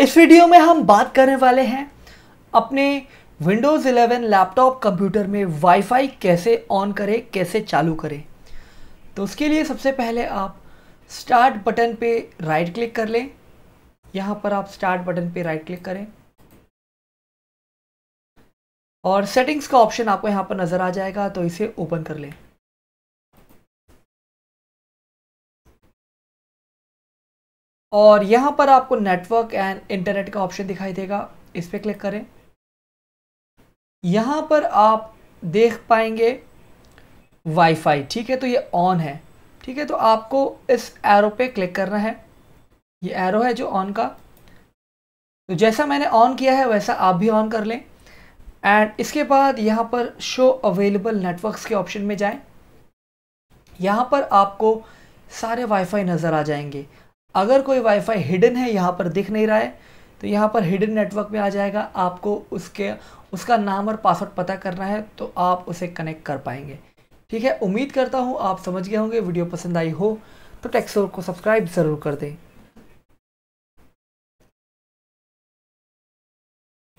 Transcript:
इस वीडियो में हम बात करने वाले हैं अपने विंडोज़ 11 लैपटॉप कंप्यूटर में वाईफाई कैसे ऑन करें कैसे चालू करें तो उसके लिए सबसे पहले आप स्टार्ट बटन पे राइट क्लिक कर लें यहाँ पर आप स्टार्ट बटन पे राइट क्लिक करें और सेटिंग्स का ऑप्शन आपको यहाँ पर नज़र आ जाएगा तो इसे ओपन कर लें और यहाँ पर आपको नेटवर्क एंड इंटरनेट का ऑप्शन दिखाई देगा इस पर क्लिक करें यहाँ पर आप देख पाएंगे वाईफाई ठीक है तो ये ऑन है ठीक है तो आपको इस एरो पे क्लिक करना है ये एरो है जो ऑन का तो जैसा मैंने ऑन किया है वैसा आप भी ऑन कर लें एंड इसके बाद यहाँ पर शो अवेलेबल नेटवर्क्स के ऑप्शन में जाएं यहाँ पर आपको सारे वाईफाई नज़र आ जाएंगे अगर कोई वाईफाई हिडन है यहाँ पर दिख नहीं रहा है तो यहाँ पर हिडन नेटवर्क में आ जाएगा आपको उसके उसका नाम और पासवर्ड पता करना है तो आप उसे कनेक्ट कर पाएंगे ठीक है उम्मीद करता हूँ आप समझ गए होंगे वीडियो पसंद आई हो तो टेक्सोर को सब्सक्राइब ज़रूर कर दें